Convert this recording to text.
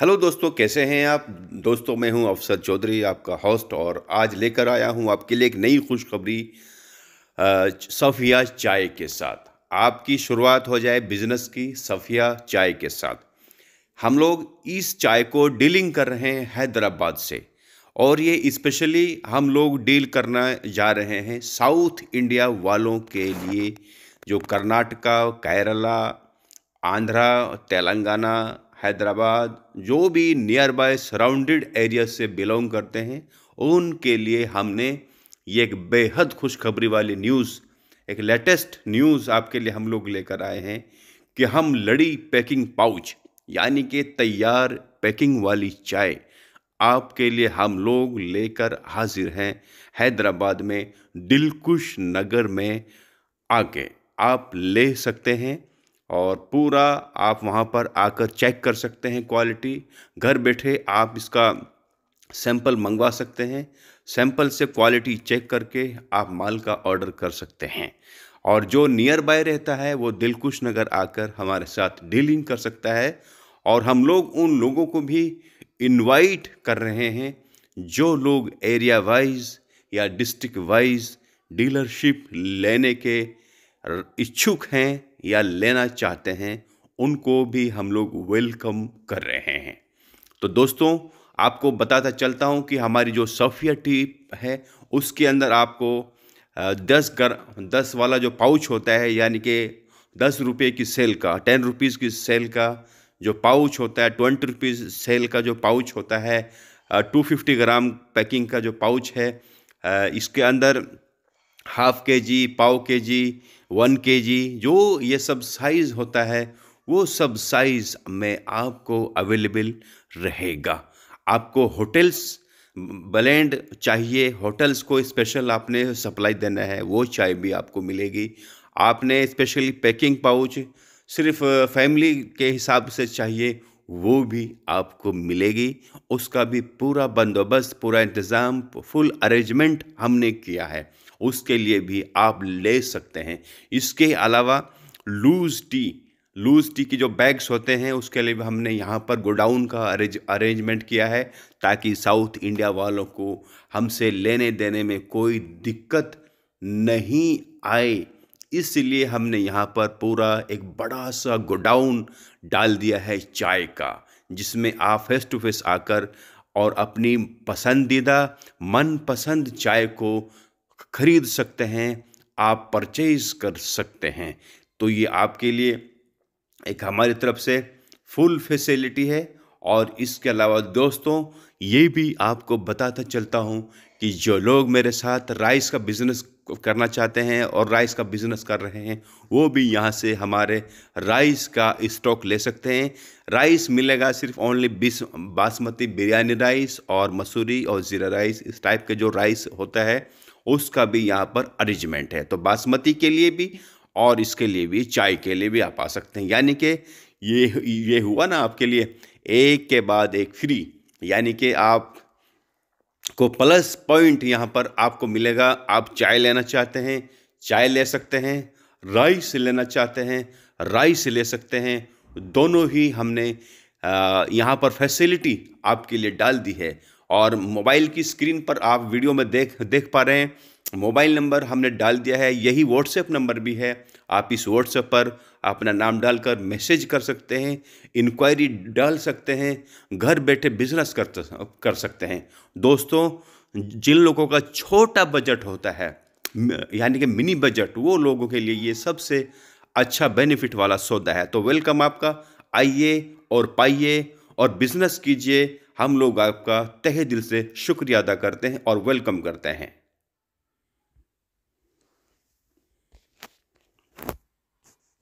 hello दोस्तों कैसे हैं आप दोस्तों मैं हूं अफसर चौधरी आपका होस्ट और आज लेकर आया हूं आपके लिए एक नई खुशखबरी सफ़िया चाय के साथ आपकी शुरुआत हो जाए बिजनेस की सफ़िया चाय के साथ हम लोग इस चाय को डीलिंग कर रहे हैं हैदराबाद से और ये स्पेशली हम लोग डील करना जा रहे हैं साउथ इंडिया वालों के लिए जो कर्नाटका केरला आंध्रा तेलंगाना हैदराबाद जो भी नियर बाय सराउंडेड एरिया से बिलोंग करते हैं उनके लिए हमने ये एक बेहद खुशखबरी वाली न्यूज़ एक लेटेस्ट न्यूज़ आपके लिए हम लोग लेकर आए हैं कि हम लड़ी पैकिंग पाउच यानी कि तैयार पैकिंग वाली चाय आपके लिए हम लोग लेकर हाजिर हैं हैदराबाद में दिलकुश नगर में आके आप ले सकते हैं और पूरा आप वहाँ पर आकर चेक कर सकते हैं क्वालिटी घर बैठे आप इसका सैंपल मंगवा सकते हैं सैंपल से क्वालिटी चेक करके आप माल का ऑर्डर कर सकते हैं और जो नियर बाय रहता है वो दिलकुश नगर आकर हमारे साथ डीलिंग कर सकता है और हम लोग उन लोगों को भी इनवाइट कर रहे हैं जो लोग एरिया वाइज या डिस्ट्रिक्ट वाइज डीलरशिप लेने के इच्छुक हैं या लेना चाहते हैं उनको भी हम लोग वेलकम कर रहे हैं तो दोस्तों आपको बताता चलता हूँ कि हमारी जो सफ़िया टी है उसके अंदर आपको दस गर दस वाला जो पाउच होता है यानी कि दस रुपये की सेल का टेन रुपीज़ की सेल का जो पाउच होता है ट्वेंटी रुपीज़ सेल का जो पाउच होता है टू फिफ्टी ग्राम पैकिंग का जो पाउच है इसके अंदर हाफ के जी पाओ के जी वन के जी जो ये सब साइज़ होता है वो सब साइज़ में आपको अवेलेबल रहेगा आपको होटल्स ब्लेंड चाहिए होटल्स को स्पेशल आपने सप्लाई देना है वो चाय भी आपको मिलेगी आपने स्पेशली पैकिंग पाउच सिर्फ फैमिली के हिसाब से चाहिए वो भी आपको मिलेगी उसका भी पूरा बंदोबस्त पूरा इंतज़ाम फुल अरेंजमेंट हमने किया है उसके लिए भी आप ले सकते हैं इसके अलावा लूज़ टी लूज़ टी के जो बैग्स होते हैं उसके लिए भी हमने यहाँ पर गोडाउन का अरेंज अरेंजमेंट किया है ताकि साउथ इंडिया वालों को हमसे लेने देने में कोई दिक्कत नहीं आए इसलिए हमने यहाँ पर पूरा एक बड़ा सा गोडाउन डाल दिया है चाय का जिसमें आप फेस टू फेस आकर और अपनी पसंदीदा मनपसंद चाय को खरीद सकते हैं आप परचेज कर सकते हैं तो ये आपके लिए एक हमारी तरफ से फुल फैसिलिटी है और इसके अलावा दोस्तों ये भी आपको बताता चलता हूँ कि जो लोग मेरे साथ राइस का बिज़नेस करना चाहते हैं और राइस का बिज़नेस कर रहे हैं वो भी यहाँ से हमारे राइस का स्टॉक ले सकते हैं राइस मिलेगा सिर्फ ओनली बीस बासमती बिरयानी राइस और मसूरी और ज़ीरा राइस इस टाइप के जो राइस होता है उसका भी यहाँ पर अरेंजमेंट है तो बासमती के लिए भी और इसके लिए भी चाय के लिए भी आप आ सकते हैं यानी कि ये ये हुआ ना आपके लिए एक के बाद एक फ्री यानी कि आप को प्लस पॉइंट यहाँ पर आपको मिलेगा आप चाय लेना चाहते हैं चाय ले सकते हैं राइस लेना चाहते हैं राइस ले सकते हैं दोनों ही हमने यहाँ पर फैसिलिटी आपके लिए डाल दी है और मोबाइल की स्क्रीन पर आप वीडियो में देख देख पा रहे हैं मोबाइल नंबर हमने डाल दिया है यही व्हाट्सएप नंबर भी है आप इस व्हाट्सएप पर अपना नाम डालकर मैसेज कर सकते हैं इंक्वायरी डाल सकते हैं घर बैठे बिजनेस कर कर सकते हैं दोस्तों जिन लोगों का छोटा बजट होता है यानी कि मिनी बजट वो लोगों के लिए ये सबसे अच्छा बेनिफिट वाला सौदा है तो वेलकम आपका आइए और पाइए और बिजनेस कीजिए हम लोग आपका तहे दिल से शुक्रिया अदा करते हैं और वेलकम करते हैं